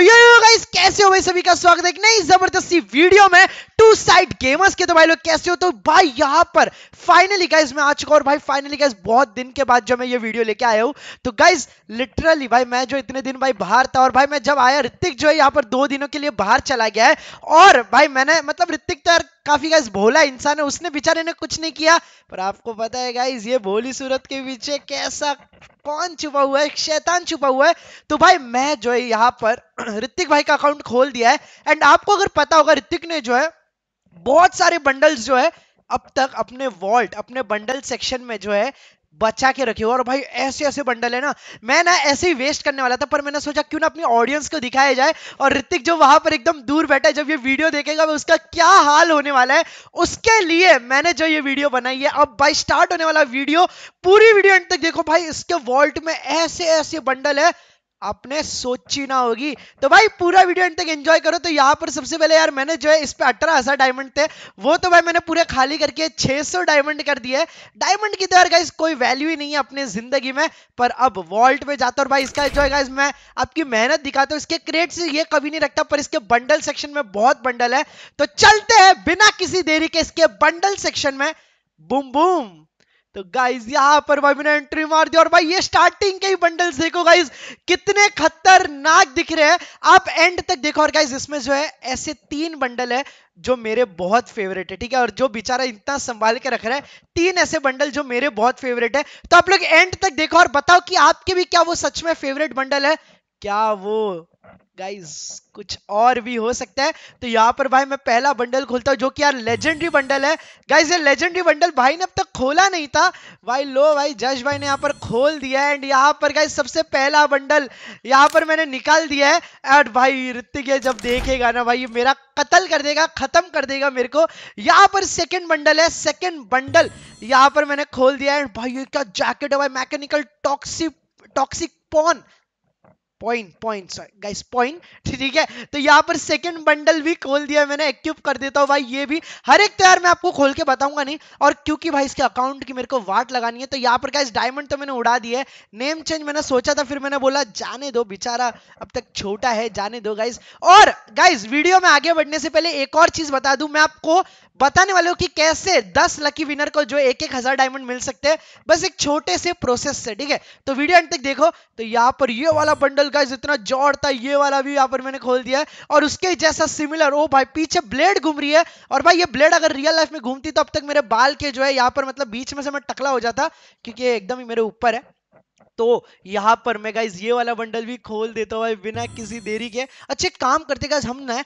Oh, yeah, guys कैसे हो भाई सभी का स्वागत है एक नई जबरदस्ती वीडियो में टू साइड गेमर्स के तो भाई लोग कैसे हो तो भाई यहाँ पर फाइनली गाइस मैं आ चुका और भाई फाइनली गाइस बहुत दिन के बाद जब मैं ये वीडियो लेके आया हूँ तो गाइस लिटरली भाई मैं जो इतने दिन भाई बाहर था और भाई मैं जब आया ऋतिक जो है यहाँ पर दो दिनों के लिए बाहर चला गया है और भाई मैंने मतलब ऋतिक तो काफी गाइस भोला इंसान है उसने बेचारे ने कुछ नहीं किया पर आपको पता है गाइस ये भोली सूरत के पीछे कैसा कौन छुपा हुआ है शैतान छुपा हुआ है तो भाई मैं जो है यहाँ पर ऋतिक भाई का अकाउंट खोल दिया है एंड आपको अगर पता होगा ऋतिक ने जो है बहुत सारे बंडल्स जो है अब तक अपने वॉल्ट अपने बंडल सेक्शन में जो है बचा के रखे हो और भाई ऐसे ऐसे बंडल है ना मैं ना ऐसे ही वेस्ट करने वाला था पर मैंने सोचा क्यों ना अपनी ऑडियंस को दिखाया जाए और ऋतिक जो वहां पर एकदम दूर बैठा है जब ये वीडियो देखेगा उसका क्या हाल होने वाला है उसके लिए मैंने जो ये वीडियो बनाई है अब भाई स्टार्ट होने वाला वीडियो पूरी वीडियो एंड तक देखो भाई इसके वॉल्ट में ऐसे ऐसे बंडल है आपने सोची ना होगी तो भाई पूरा वीडियो एंड तक एंजॉय करो तो यहाँ पर सबसे पहले यार मैंने जो है इस पे अठारह हजार डायमंड थे वो तो भाई मैंने पूरे खाली करके 600 डायमंड कर दिए डायमंड की तो यार गाइस कोई वैल्यू ही नहीं है अपने जिंदगी में पर अब वॉल्ट पे जाता और भाई इसका जो है गाइस मैं आपकी मेहनत दिखाता हूँ इसके क्रेट से ये कभी नहीं रखता पर इसके बंडल सेक्शन में बहुत बंडल है तो चलते हैं बिना किसी देरी के इसके बंडल सेक्शन में बूम बूम तो गाइज यहां पर भाई मैंने एंट्री मार दी और भाई ये स्टार्टिंग के ही बंडल्स देखो गाइज कितने खतरनाक दिख रहे हैं आप एंड तक देखो और गाइज इसमें जो है ऐसे तीन बंडल है जो मेरे बहुत फेवरेट है ठीक है और जो बेचारा इतना संभाल के रख रहा है तीन ऐसे बंडल जो मेरे बहुत फेवरेट है तो आप लोग एंड तक देखो और बताओ कि आपके भी क्या वो सच में फेवरेट बंडल है क्या वो गाइस कुछ और भी हो सकता है तो यहाँ पर भाई मैं पहला बंडल खोलता हूँ जो कि यार लेजेंडरी बंडल है गाइस ये लेजेंडरी बंडल भाई ने अब तक खोला नहीं था भाई लो भाई जश भाई ने यहाँ पर खोल दिया है एंड यहाँ पर गाइस सबसे पहला बंडल यहाँ पर मैंने निकाल दिया है एंड भाई ऋतिक जब देखेगा ना भाई ये मेरा कतल कर देगा खत्म कर देगा मेरे को यहाँ पर सेकेंड बंडल है सेकेंड बंडल यहाँ पर मैंने खोल दिया एंड भाई ये क्या जैकेट है भाई mechanical toxic toxic pawn point point guys point ठीक है तो यहाँ पर सेकंड बंडल भी खोल दिया मैंने एक्यूब कर देता हूँ भाई ये भी हर एक त्यौहार मैं आपको खोल के बताऊंगा नहीं और क्योंकि भाई इसके अकाउंट की मेरे को वाट लगानी है तो यहाँ पर गाइस डायमंड तो मैंने उड़ा दिया है नेम चेंज मैंने सोचा था फिर मैंने बोला जाने दो बेचारा अब तक छोटा है जाने दो गाइज और गाइज वीडियो में आगे बढ़ने से पहले एक और चीज बता दू मैं आपको बताने वाले हूँ कि कैसे दस लकी विनर को जो एक एक हजार डायमंड मिल सकते हैं बस एक छोटे से प्रोसेस से ठीक है तो वीडियो अंत तक देखो तो यहाँ पर ये वाला बंडल गाइस इतना जोर था ये वाला भी यहाँ पर मैंने खोल दिया है और उसके जैसा सिमिलर ओ भाई पीछे ब्लेड घूम रही है और भाई ये ब्लेड अगर रियल लाइफ में घूमती तो अब तक मेरे बाल के जो है यहाँ पर मतलब बीच में से मैं टकला हो जाता क्योंकि एकदम ही मेरे ऊपर है तो यहाँ पर मैं गाइज ये वाला बंडल भी खोल देता हूँ भाई बिना किसी देरी के अच्छे काम करते गाइज हम ना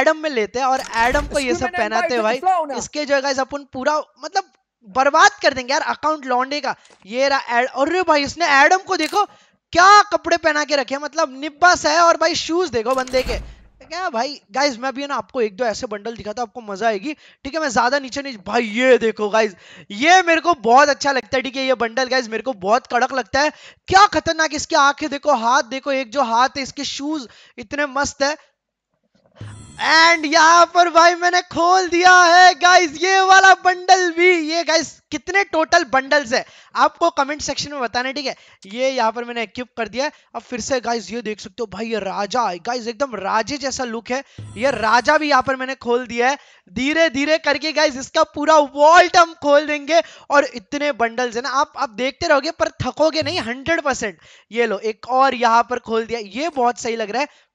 एडम में लेते हैं और एडम को ये सब पहनाते हैं भाई इसके जो है गाइज अपन पूरा मतलब बर्बाद कर देंगे यार अकाउंट लौंडे का ये रहा एड और भाई इसने एडम को देखो क्या कपड़े पहना के रखे मतलब निब्बस है और भाई शूज देखो बंदे के क्या भाई गाइज मैं भी ना आपको एक दो ऐसे बंडल दिखाता हूँ आपको मजा आएगी ठीक है मैं ज्यादा नीचे नहीं भाई ये देखो गाइज ये मेरे को बहुत अच्छा लगता है ठीक है ये बंडल गाइज मेरे को बहुत कड़क लगता है क्या खतरनाक इसकी आंखें देखो हाथ देखो एक जो हाथ है इसके शूज इतने मस्त है एंड यहाँ पर भाई मैंने खोल दिया है गाइस ये वाला बंडल भी ये गाइस कितने टोटल बंडल्स है आपको कमेंट सेक्शन में बताना ठीक है ये यहाँ पर मैंने इक्विप कर दिया है अब फिर से गाइस ये देख सकते हो भाई ये राजा गाइस एकदम राजे जैसा लुक है ये राजा भी यहाँ पर मैंने खोल दिया है धीरे धीरे करके गाइस इसका पूरा वॉल्ट हम खोल देंगे और इतने बंडल्स है ना आप आप देखते रहोगे पर थकोगे नहीं हंड्रेड ये लो एक और यहाँ पर खोल दिया ये बहुत सही लग रहा है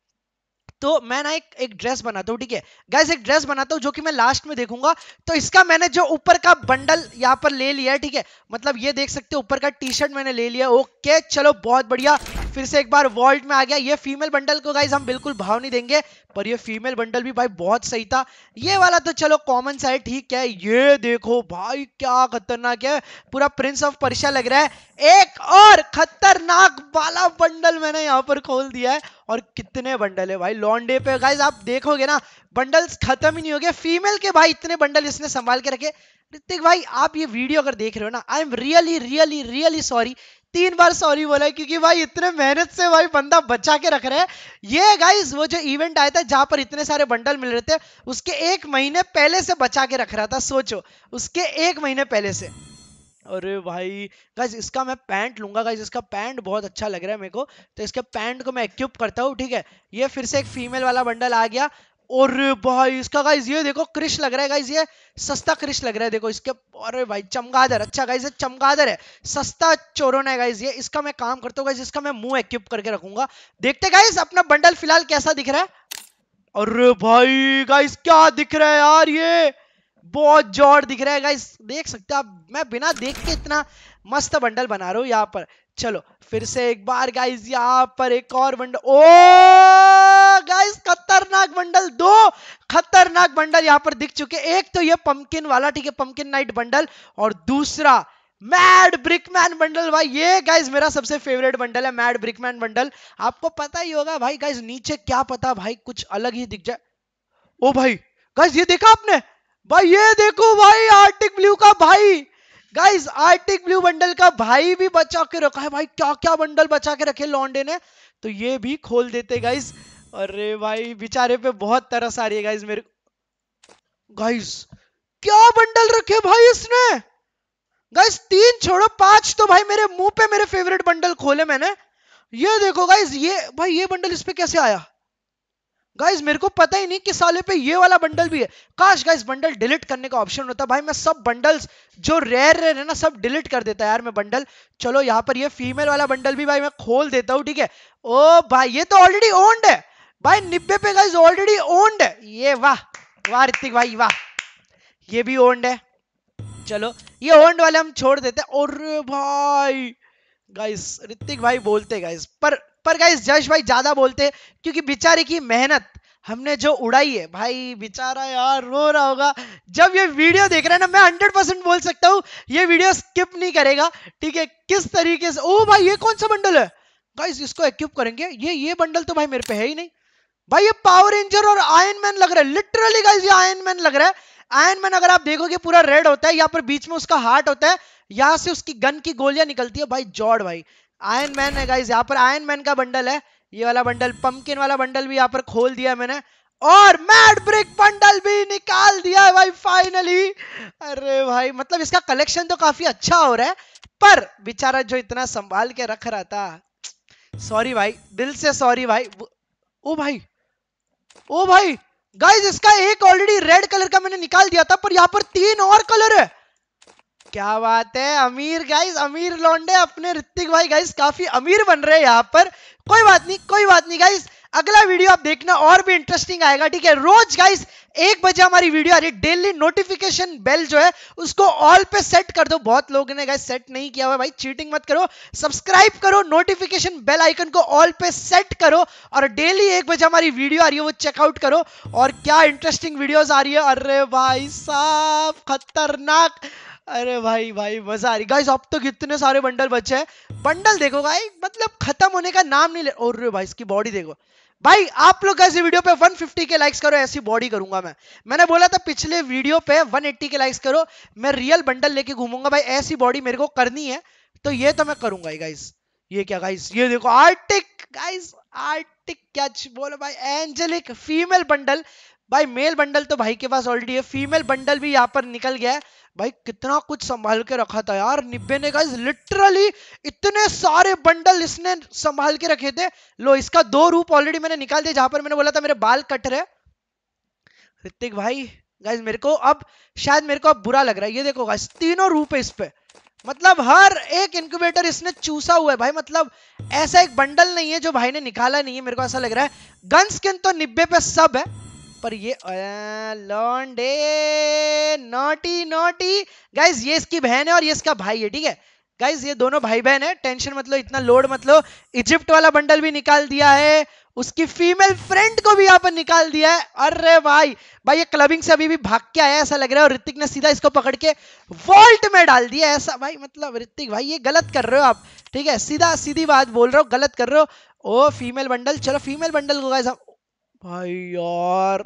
तो मैं ना एक एक ड्रेस बनाता हूँ ठीक है गैस एक ड्रेस बनाता हूँ जो कि मैं लास्ट में देखूंगा तो इसका मैंने जो ऊपर का बंडल यहाँ पर ले लिया है ठीक है मतलब ये देख सकते हो ऊपर का टी शर्ट मैंने ले लिया ओके चलो बहुत बढ़िया फिर से एक बार वॉल्ट में आ गया ये फीमेल बंडल को गाइज हम बिल्कुल भाव नहीं देंगे पर ये फीमेल बंडल भी भाई बहुत सही था ये वाला तो चलो कॉमन सा है ठीक है ये देखो भाई क्या खतरनाक है पूरा प्रिंस ऑफ पर्शिया लग रहा है एक और खतरनाक वाला बंडल मैंने यहाँ पर खोल दिया है और कितने बंडल है भाई लॉन्डे पे गाइज आप देखोगे ना बंडल्स खत्म ही नहीं हो गए फीमेल के भाई इतने बंडल इसने संभाल के रखे ऋतिक भाई आप ये वीडियो अगर देख रहे हो ना I am really really really sorry तीन बार सॉरी बोला है क्योंकि भाई इतने मेहनत से भाई बंदा बचा के रख रहे हैं ये गाइस वो जो इवेंट आया था जहां पर इतने सारे बंडल मिल रहे थे उसके एक महीने पहले से बचा के रख रहा था सोचो उसके एक महीने पहले से अरे भाई गाइज इसका मैं पैंट लूंगा गाइज इसका पैंट बहुत अच्छा लग रहा है मेरे को तो इसके पैंट को मैं एक्यूप करता हूँ ठीक है ये फिर से एक फीमेल वाला बंडल आ गया और भाई इसका गाइज ये देखो क्रिश लग रहा है गाइज ये सस्ता क्रिश लग रहा है देखो इसके अरे भाई चमगादर अच्छा गाइज ये चमगादर है सस्ता चोरों ने गाइज ये इसका मैं काम करता हूँ गाइज इसका मैं मुंह एक्यूब करके रखूंगा देखते गाइज अपना बंडल फिलहाल कैसा दिख रहा है अरे भाई गाइस क्या दिख रहा है यार ये बहुत जोर दिख रहा है गाइस देख सकते हैं आप मैं बिना देख के इतना मस्त बंडल बना रहा हूं यहाँ पर चलो फिर से एक बार गाइज यहाँ पर एक और बंडल ओ गाइज खतरनाक बंडल दो खतरनाक बंडल यहाँ पर दिख चुके एक तो ये पंपकिन वाला ठीक है पंपकिन नाइट बंडल और दूसरा मैड ब्रिकमैन बंडल भाई ये गाइज मेरा सबसे फेवरेट बंडल है मैड ब्रिकमैन बंडल आपको पता ही होगा भाई गाइज नीचे क्या पता भाई कुछ अलग ही दिख जाए ओ भाई गाइज ये देखा आपने भाई ये देखो भाई आर्टिक ब्लू का भाई गाइस आर्टिक ब्लू बंडल का भाई भी बचा के रखा है भाई क्या क्या बंडल बचा के रखे लॉन्डे ने तो ये भी खोल देते गाइस अरे भाई बेचारे पे बहुत तरस आ रही है गाइस मेरे गाइस क्या बंडल रखे भाई इसने गाइस तीन छोड़ो पांच तो भाई मेरे मुंह पे मेरे फेवरेट बंडल खोले मैंने ये देखो गाइस ये भाई ये बंडल इस पे कैसे आया गाइज मेरे को पता ही नहीं कि साले पे ये वाला बंडल भी है काश गाइज बंडल डिलीट करने का ऑप्शन होता भाई मैं सब बंडल्स जो रेयर रेयर है ना सब डिलीट कर देता यार मैं बंडल चलो यहाँ पर ये फीमेल वाला बंडल भी भाई मैं खोल देता हूँ ठीक है ओ भाई ये तो ऑलरेडी ओन्ड है भाई निब्बे पे गाइज ऑलरेडी ओन्ड है ये वाह वाह ऋतिक भाई वाह ये भी ओन्ड है चलो ये ओन्ड वाले हम छोड़ देते और भाई गाइस ऋतिक भाई बोलते गाइस पर पर गाइस जश भाई ज्यादा बोलते क्योंकि बेचारे की मेहनत हमने जो उड़ाई है भाई बेचारा यार रो रहा होगा जब ये वीडियो देख रहे हैं ना मैं हंड्रेड परसेंट बोल सकता हूँ ये वीडियो स्किप नहीं करेगा ठीक है किस तरीके से ओ भाई ये कौन सा बंडल है गाइस इसको एक्यूब करेंगे ये ये बंडल तो भाई मेरे पे है ही नहीं भाई ये पावर रेंजर और आयन मैन लग रहा है लिटरली गाइज ये आयन मैन लग रहा है आयन मैन अगर आप देखोगे पूरा रेड होता है यहाँ पर बीच में उसका हार्ट होता है यहां से उसकी गन की गोलियां निकलती है भाई जॉर्ड भाई आयन मैन है गाइज यहाँ पर आयन मैन का बंडल है ये वाला बंडल पंपकिन वाला बंडल भी यहाँ पर खोल दिया मैंने और मैड ब्रिक बंडल भी निकाल दिया है भाई फाइनली अरे भाई मतलब इसका कलेक्शन तो काफी अच्छा हो रहा है पर बेचारा जो इतना संभाल के रख रहा था सॉरी भाई दिल से सॉरी भाई ओ भाई ओ भाई गाइज इसका एक ऑलरेडी रेड कलर का मैंने निकाल दिया था पर यहाँ पर तीन और कलर है क्या बात है अमीर गाइस अमीर लौंडे अपने ऋतिक भाई गाइस काफी अमीर बन रहे हैं यहाँ पर कोई बात नहीं कोई बात नहीं गाइस अगला वीडियो आप देखना और भी इंटरेस्टिंग आएगा ठीक है रोज गाइस एक बजे हमारी वीडियो आ रही है डेली नोटिफिकेशन बेल जो है उसको ऑल पे सेट कर दो बहुत लोगों ने गाइस सेट नहीं किया हुआ भाई चीटिंग मत करो सब्सक्राइब करो नोटिफिकेशन बेल आइकन को ऑल पे सेट करो और डेली एक बजे हमारी वीडियो आ रही है वो चेकआउट करो और क्या इंटरेस्टिंग वीडियोज आ रही है अरे भाई साहब खतरनाक अरे भाई भाई मजा आ रही गाइस अब तो कितने सारे बंडल बचे हैं बंडल देखो गाइस मतलब खत्म होने का नाम नहीं ले और भाई इसकी बॉडी देखो भाई आप लोग ऐसे वीडियो पे 150 के लाइक्स करो ऐसी बॉडी करूंगा मैं मैंने बोला था पिछले वीडियो पे 180 के लाइक्स करो मैं रियल बंडल लेके घूमूंगा भाई ऐसी बॉडी मेरे को करनी है तो ये तो मैं करूंगा गाइस ये क्या गाइस ये देखो आर्टिक गाइस आर्टिक क्या बोलो भाई एंजेलिक फीमेल बंडल भाई मेल बंडल तो भाई के पास ऑलरेडी है फीमेल बंडल भी यहाँ पर निकल गया है भाई कितना कुछ संभाल के रखा था यार निब्बे ने गाइस लिटरली इतने सारे बंडल इसने संभाल के रखे थे लो इसका दो रूप ऑलरेडी मैंने निकाल दिया जहां पर मैंने बोला था मेरे बाल कट रहे ऋतिक भाई गाइज मेरे को अब शायद मेरे को अब बुरा लग रहा है ये देखो गाइज तीनों रूप है इस पे मतलब हर एक इंक्यूबेटर इसने चूसा हुआ है भाई मतलब ऐसा एक बंडल नहीं है जो भाई ने निकाला नहीं है मेरे को ऐसा लग रहा है गन स्किन तो निब्बे पे सब है पर ये लॉन्डे नोटी नोटी गाइज ये इसकी बहन है और ये इसका भाई है ठीक है गाइज ये दोनों भाई बहन है टेंशन मतलब इतना लोड मतलब इजिप्ट वाला बंडल भी निकाल दिया है उसकी फीमेल फ्रेंड को भी यहाँ पर निकाल दिया है अरे भाई भाई ये क्लबिंग से अभी भी भाग के आया ऐसा लग रहा है और ऋतिक ने सीधा इसको पकड़ के वॉल्ट में डाल दिया ऐसा भाई मतलब ऋतिक भाई ये गलत कर रहे हो आप ठीक है सीधा सीधी बात बोल रहे हो गलत कर रहे हो ओ फीमेल बंडल चलो फीमेल बंडल को गाइस भाई यार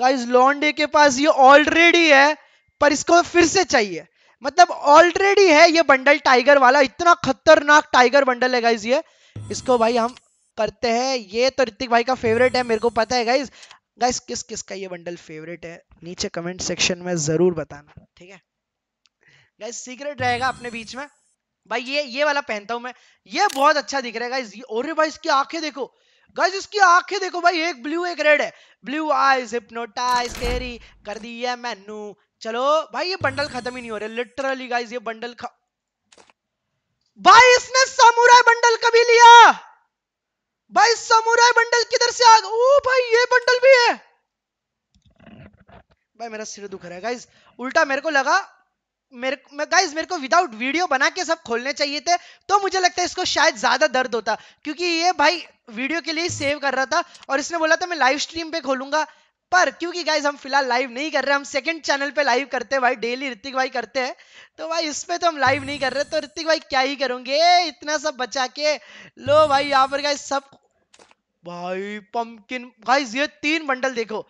गाइस लॉन्डे के पास ये ऑलरेडी है पर इसको फिर से चाहिए मतलब ऑलरेडी है ये बंडल टाइगर वाला इतना खतरनाक टाइगर बंडल है गाइज ये इसको भाई हम करते हैं ये तो ऋतिक भाई का फेवरेट है मेरे को पता है गाइज गाइज किस किस का ये बंडल फेवरेट है नीचे कमेंट सेक्शन में जरूर बताना ठीक है गाइज सीक्रेट रहेगा अपने बीच में भाई ये ये वाला पहनता हूं मैं ये बहुत अच्छा दिख रहा है गाइस और भाई इसकी आंखें देखो गाइस इसकी आंखें देखो भाई एक ब्लू एक रेड है ब्लू आईज हिप्नोटाइज तेरी कर दी है मैनू चलो भाई ये बंडल खत्म ही नहीं हो रहे लिटरली गाइस ये बंडल ख... भाई इसने समुराय बंडल कभी लिया भाई समुराय बंडल किधर से आ ओ भाई ये बंडल भी है भाई मेरा सिर दुख रहा है गाइस उल्टा मेरे को लगा मेरे मैं गाइस मेरे को विदाउट वीडियो बना के सब खोलने चाहिए थे तो मुझे लगता है इसको शायद ज्यादा दर्द होता क्योंकि ये भाई वीडियो के लिए सेव कर रहा था और इसने बोला था मैं लाइव स्ट्रीम पे खोलूंगा पर क्योंकि गाइज हम फिलहाल लाइव नहीं कर रहे हम सेकंड चैनल पे लाइव करते हैं भाई डेली ऋतिक भाई करते हैं तो भाई इस पे तो हम लाइव नहीं कर रहे तो ऋतिक भाई क्या ही करूंगे इतना सब बचा के लो भाई यहाँ पर गाइज सब भाई पंपकिन गाइस ये तीन बंडल देखो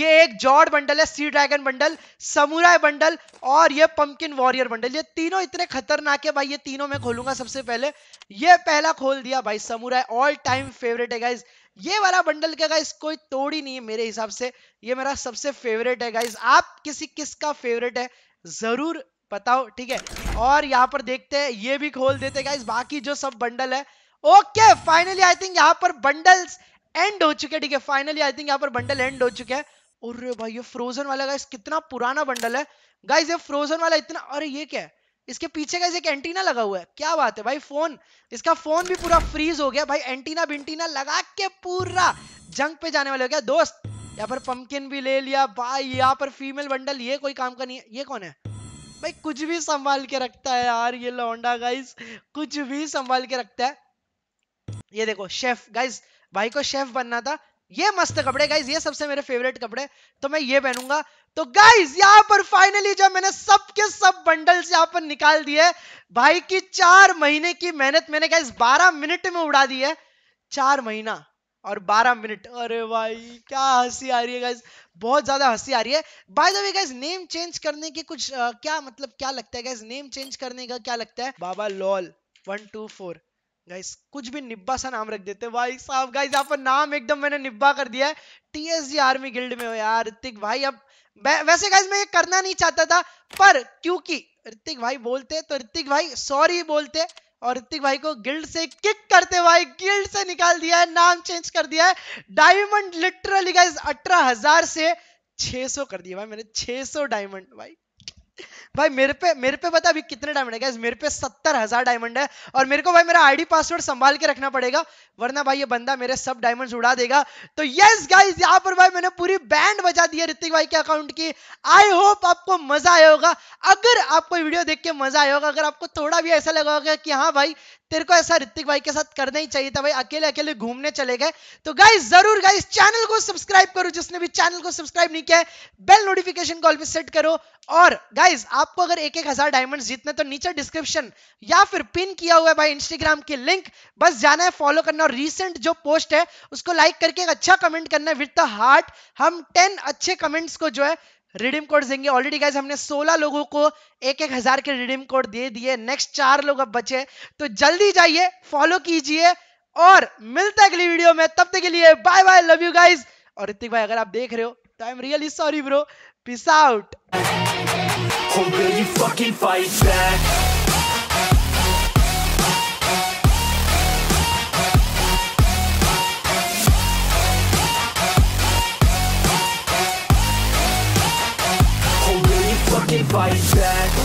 ये एक जॉर्ड बंडल है sea dragon bundle samurai bundle और ये पंपकिन वॉरियर बंडल ये तीनों इतने खतरनाक है भाई ये तीनों मैं खोलूंगा सबसे पहले ये पहला खोल दिया भाई समुराय ऑल टाइम फेवरेट है गाइज ये वाला बंडल का गाइज कोई तोड़ ही नहीं है मेरे हिसाब से ये मेरा सबसे फेवरेट है गाइज आप किसी किसका फेवरेट है जरूर बताओ ठीक है और यहाँ पर देखते हैं ये भी खोल देते गाइज बाकी जो सब बंडल है ओके फाइनली आई थिंक यहाँ पर बंडल्स एंड हो चुके ठीक है फाइनली आई थिंक यहाँ पर बंडल एंड हो चुके हैं अरे भाई ये फ्रोजन वाला गाइस कितना पुराना बंडल है गाइस ये फ्रोजन वाला इतना अरे ये क्या है इसके पीछे गाइस एक एंटीना लगा हुआ है क्या बात है भाई फोन इसका फोन भी पूरा फ्रीज हो गया भाई एंटीना बिंटीना लगा के पूरा जंग पे जाने वाले हो गया दोस्त यहाँ पर पंपकिन भी ले लिया भाई यहाँ पर फीमेल बंडल ये कोई काम का नहीं है ये कौन है भाई कुछ भी संभाल के रखता है यार ये लौंडा गाइस कुछ भी संभाल के रखता है ये देखो शेफ गाइज भाई को शेफ बनना था ये मस्त कपड़े गाइज ये सबसे मेरे फेवरेट कपड़े तो मैं ये पहनूंगा तो गाइज यहाँ पर फाइनली जब मैंने सबके सब बंडल्स यहाँ पर निकाल दिए भाई की चार महीने की मेहनत मैंने गाइज बारह मिनट में उड़ा दी है चार महीना और 12 मिनट अरे भाई क्या हंसी आ रही है गाइज बहुत ज्यादा हंसी आ रही है by the way guys name change करने के कुछ आ, क्या मतलब क्या लगता है गाइज नेम चेंज करने का क्या लगता है बाबा lol one two four guys कुछ भी निब्बा सा नाम रख देते भाई साहब गाइस आप नाम एकदम मैंने निब्बा कर दिया है टीएसजी आर्मी गिल्ड में हो यार ऋतिक भाई अब वैसे गाइस मैं ये करना नहीं चाहता था पर क्योंकि ऋतिक भाई बोलते तो ऋतिक भाई सॉरी बोलते और ऋतिक भाई को गिल्ड से किक करते भाई गिल्ड से निकाल दिया है नाम चेंज कर दिया है डायमंड लिटरली गाइस अठारह हजार से 600 कर दिया भाई मैंने 600 डायमंड भाई भाई मेरे पे मेरे पे बता अभी कितने डायमंड है मेरे पे सत्तर हजार डायमंड है और मेरे को भाई मेरा आईडी पासवर्ड संभाल के रखना पड़ेगा वरना भाई ये बंदा मेरे सब डायमंड उड़ा देगा तो यस गाइस यहाँ पर भाई मैंने पूरी बैंड बजा दी है ऋतिक भाई के अकाउंट की आई होप आपको मजा आया होगा अगर आपको वीडियो देख के मजा आया होगा अगर आपको थोड़ा भी ऐसा लगा होगा कि हाँ भाई तेरे को ऐसा ऋतिक भाई के साथ करना ही चाहिए था भाई अकेले अकेले घूमने चले गए तो गाइज जरूर गाइज चैनल को सब्सक्राइब करो जिसने भी चैनल को सब्सक्राइब नहीं किया है बेल नोटिफिकेशन कॉल भी सेट करो और गाइज आपको अगर एक एक हजार डायमंड जीतने तो नीचे डिस्क्रिप्शन या फिर पिन किया हुआ है भाई इंस्टाग्राम की लिंक बस जाना है फॉलो करना और रिसेंट जो पोस्ट है उसको लाइक करके एक अच्छा कमेंट करना है विद द हार्ट हम टेन अच्छे कमेंट्स को जो है रिडीम कोड देंगे ऑलरेडी गाइज हमने 16 लोगों को एक एक हजार के रिडीम कोड दे दिए नेक्स्ट चार लोग अब बचे तो जल्दी जाइए फॉलो कीजिए और मिलता है अगली वीडियो में तब तक के लिए bye bye love you guys और ऋतिक भाई अगर आप देख रहे हो तो I am really sorry bro peace out fight back